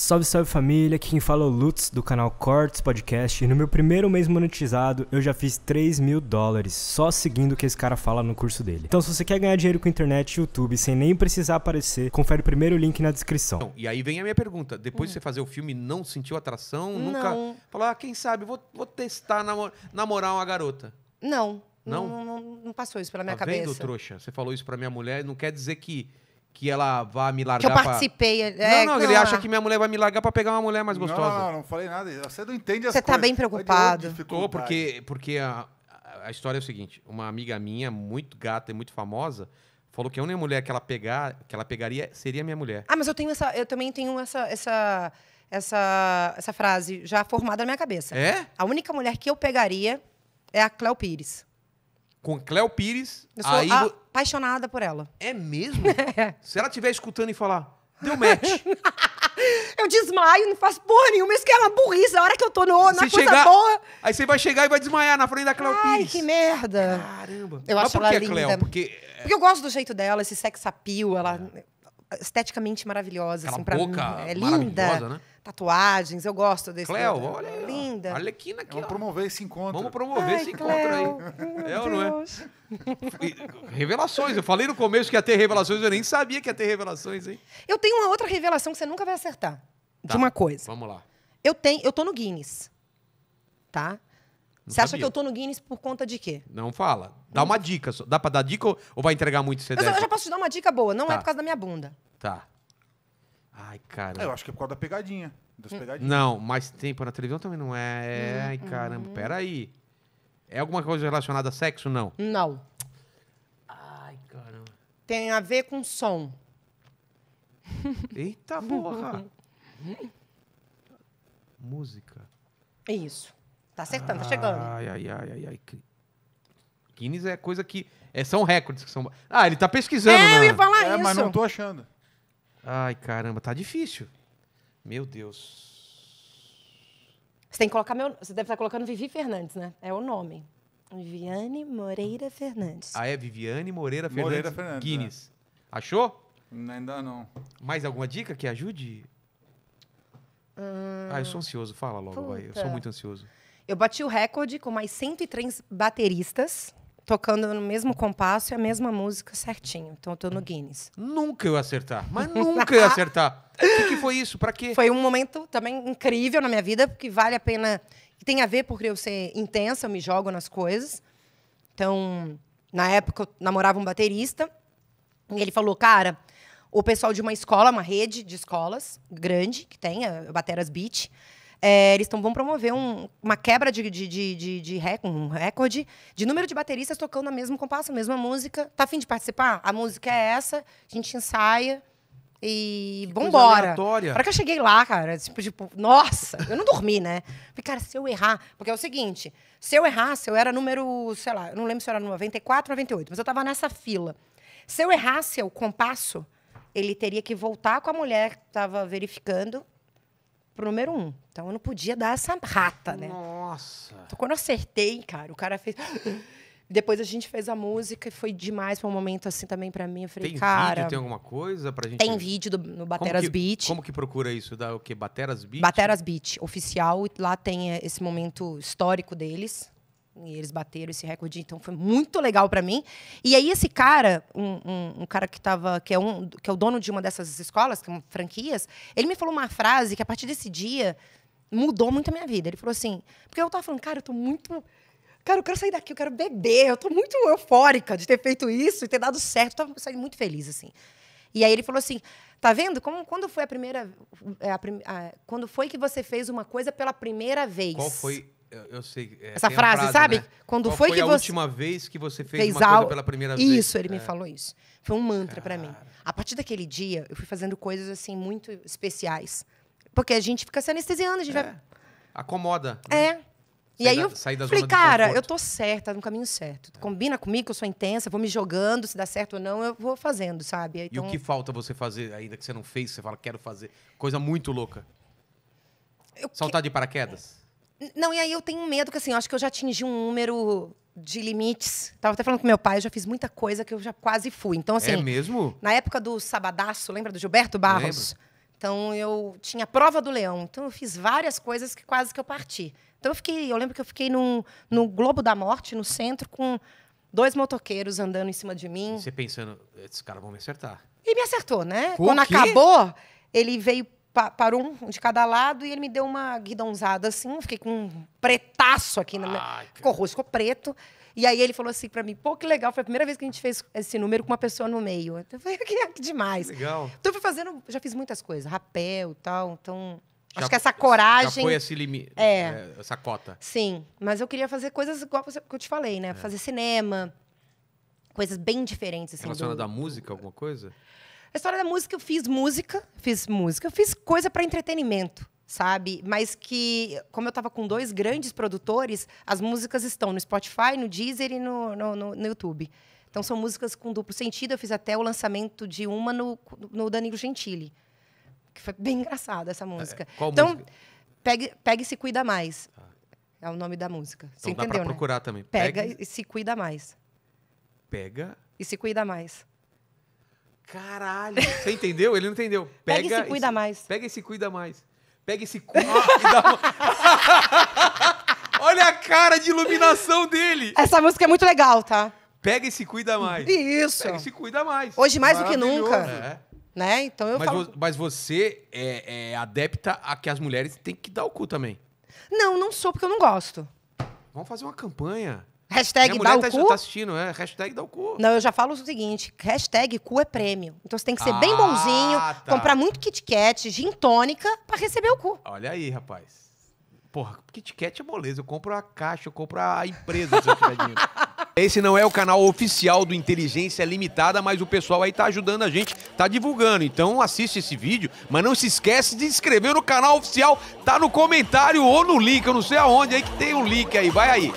Salve, salve família, aqui quem fala é o Lutz do canal Cortes Podcast e no meu primeiro mês monetizado eu já fiz 3 mil dólares só seguindo o que esse cara fala no curso dele. Então se você quer ganhar dinheiro com internet e YouTube sem nem precisar aparecer, confere o primeiro link na descrição. Então, e aí vem a minha pergunta, depois hum. de você fazer o filme não sentiu atração? Não. Nunca falou, ah, quem sabe, vou, vou testar namor namorar uma garota? Não. Não? Não, não, não passou isso pela tá minha tá cabeça. Vendo, trouxa? Você falou isso pra minha mulher, não quer dizer que que ela vá me largar. Que eu participei. Pra... É, não, não, não, ele não, acha que minha mulher vai me largar pra pegar uma mulher mais gostosa. Não, não, não falei nada. Você não entende as Você tá coisas. tá bem preocupado. Ficou porque, porque a, a história é o seguinte: uma amiga minha, muito gata e muito famosa, falou que a única mulher que ela pegar, que ela pegaria seria minha mulher. Ah, mas eu tenho essa, eu também tenho essa, essa, essa, essa frase já formada na minha cabeça. É? A única mulher que eu pegaria é a Cléo Pires com Cléo Pires. Eu sou aí... apaixonada por ela. É mesmo? É. Se ela estiver escutando e falar, deu match. eu desmaio, não faço porra nenhuma. Isso que é uma burrice. A hora que eu tô no, na coisa boa. Aí você vai chegar e vai desmaiar na frente da Cléo Pires. Ai, que merda. Caramba. Eu Mas acho por que é linda. Cléo? Porque... Porque eu gosto do jeito dela, esse sex appeal. Ela esteticamente maravilhosa. assim, pra boca mim, é linda. Né? Tatuagens, eu gosto desse. Cléo, dela. olha aí. Linda. Olha aqui naquilo. Vamos ó. promover esse encontro. Vamos promover Ai, esse Cléo. encontro aí. É Meu é ou não é? revelações. Eu falei no começo que ia ter revelações, eu nem sabia que ia ter revelações, hein? Eu tenho uma outra revelação que você nunca vai acertar. Tá. De uma coisa. Vamos lá. Eu tenho, eu tô no Guinness. Tá? Você sabia. acha que eu tô no Guinness por conta de quê? Não fala. Dá uma dica. só. Dá pra dar dica ou vai entregar muito se Eu, eu já posso te dar uma dica boa. Não é Tá. é por causa da minha bunda. Tá. Ai, cara. É, eu acho que é por causa da pegadinha. Das hum. pegadinhas. Não, mas tempo na televisão também não é. Hum, Ai, hum. caramba, peraí. É alguma coisa relacionada a sexo? Não. Não. Ai, caramba. Tem a ver com som. Eita porra! Música. É isso. Tá acertando, tá chegando. Ai, ai, ai, ai, ai. Guinness é coisa que. É, são recordes que são. Ah, ele tá pesquisando, é, né? Eu ia falar é, isso. mas não tô achando. Ai, caramba, tá difícil. Meu Deus. Você tem que colocar meu. Você deve estar tá colocando Vivi Fernandes, né? É o nome. Viviane Moreira Fernandes. Ah, é Viviane Moreira Fernandes. Moreira Fernandes. Guinness. É. Achou? Ainda não. Mais alguma dica que ajude? Hum, ah, eu sou ansioso. Fala logo, puta. vai. Eu sou muito ansioso. Eu bati o recorde com mais 103 bateristas tocando no mesmo compasso e a mesma música certinho. Então eu tô no Guinness. Nunca eu acertar, mas nunca eu acertar. O que, que foi isso? Para quê? Foi um momento também incrível na minha vida, porque vale a pena. Tem a ver porque eu ser intensa, eu me jogo nas coisas. Então, na época, eu namorava um baterista. E ele falou, cara, o pessoal de uma escola, uma rede de escolas grande, que tem, a Bateras Beach, é, eles tão, vão promover um, uma quebra de, de, de, de, de recorde, um recorde de número de bateristas tocando o mesmo compasso, a mesma música. Tá afim de participar? A música é essa, a gente ensaia. E que vambora. Para que eu cheguei lá, cara, tipo, tipo, nossa, eu não dormi, né? Falei, cara, se eu errar. Porque é o seguinte: se eu errasse, eu era número, sei lá, eu não lembro se eu era 94, 98, mas eu tava nessa fila. Se eu errasse o compasso, ele teria que voltar com a mulher que tava verificando pro número um. Então eu não podia dar essa rata, né? Nossa! Então quando eu acertei, cara, o cara fez. Depois a gente fez a música e foi demais. para um momento assim também para mim. Eu falei, tem cara. Vídeo, tem alguma coisa pra gente? Tem vídeo do, no Bateras como que, Beat. Como que procura isso? Da o que Bateras Beat? Bateras Beat, oficial. Lá tem eh, esse momento histórico deles. E eles bateram esse recorde, então foi muito legal para mim. E aí esse cara, um, um, um, cara que tava, que é um, que é o dono de uma dessas escolas, que é franquias, ele me falou uma frase que a partir desse dia mudou muito a minha vida. Ele falou assim, porque eu tava falando, cara, eu tô muito Cara, eu quero sair daqui, eu quero beber. Eu tô muito eufórica de ter feito isso e ter dado certo. Eu tava saindo muito feliz, assim. E aí ele falou assim: tá vendo? Como, quando foi a primeira. É, a, a, quando foi que você fez uma coisa pela primeira vez? Qual foi eu, eu sei. É, Essa frase, frase, sabe? Né? Quando Qual foi, foi que a você. a última vez que você fez, fez uma al... pela primeira isso, vez. Isso, ele é. me falou isso. Foi um mantra para mim. A partir daquele dia, eu fui fazendo coisas assim muito especiais. Porque a gente fica se anestesiando, a gente é. vai. Acomoda. Né? É. E aí eu da, da falei, cara, eu tô certa, no caminho certo. É. Combina comigo, que eu sou intensa, vou me jogando, se dá certo ou não, eu vou fazendo, sabe? Então... E o então que falta você fazer, ainda que você não fez, você fala, quero fazer? Coisa muito louca. Eu Saltar que... de paraquedas? Não, e aí eu tenho medo que assim, eu acho que eu já atingi um número de limites. Tava até falando com meu pai, eu já fiz muita coisa que eu já quase fui. Então, assim. É mesmo? Na época do Sabadaço, lembra do Gilberto Barros? Lembro. Então eu tinha a prova do leão. Então eu fiz várias coisas que quase que eu parti. Então eu fiquei, eu lembro que eu fiquei num, no Globo da Morte, no centro, com dois motoqueiros andando em cima de mim. Você pensando, esses caras vão me acertar. E me acertou, né? O Quando quê? acabou, ele veio pa parou um de cada lado e ele me deu uma guidãozada assim, fiquei com um pretaço aqui. Ai, na minha... Ficou rosto, ficou preto. E aí ele falou assim para mim, pô, que legal, foi a primeira vez que a gente fez esse número com uma pessoa no meio. Eu falei, que demais. Legal. Então eu fui fazendo, já fiz muitas coisas, rapel e tal, então... Já, acho que essa coragem... Já foi esse limite, é. é, essa cota. Sim, mas eu queria fazer coisas igual que eu te falei, né? É. Fazer cinema, coisas bem diferentes. Assim, Relacionada à música, alguma coisa? A história da música, eu fiz música, fiz música, eu fiz coisa para entretenimento, sabe? Mas que, como eu estava com dois grandes produtores, as músicas estão no Spotify, no Deezer e no, no, no, no YouTube. Então são músicas com duplo sentido. Eu fiz até o lançamento de uma no, no Danilo Gentili. Que foi bem engraçada essa música. É, qual então, música? Pegue, pegue e se cuida mais. É o nome da música. Então Você dá entendeu, né? procurar também. Pega, pega e se cuida mais. Pega. E se cuida mais. Caralho, você entendeu? Ele não entendeu. Pega, pega e se cuida mais. Pega e se cuida mais. Pega e se cuida mais. Olha a cara de iluminação dele. Essa música é muito legal, tá? Pega e se cuida mais. Isso. Pega e se cuida mais. Hoje mais do que nunca. É. Né? Então eu mas, falo... vo mas você é, é, adepta a que as mulheres têm que dar o cu também. Não, não sou, porque eu não gosto. Vamos fazer uma campanha. Hashtag Minha dá o tá, cu. Tá assistindo, é. Hashtag dá o cu. Não, eu já falo o seguinte: hashtag cu é prêmio. Então você tem que ser ah, bem bonzinho, tá. comprar muito Kit Kat, gin tônica, pra receber o cu. Olha aí, rapaz. Porra, Kit Kat é moleza. Eu compro a caixa, eu compro a empresa, Esse não é o canal oficial do Inteligência Limitada, mas o pessoal aí tá ajudando a gente, tá divulgando. Então assiste esse vídeo, mas não se esquece de se inscrever no canal oficial, tá no comentário ou no link, eu não sei aonde aí que tem um link aí, vai aí.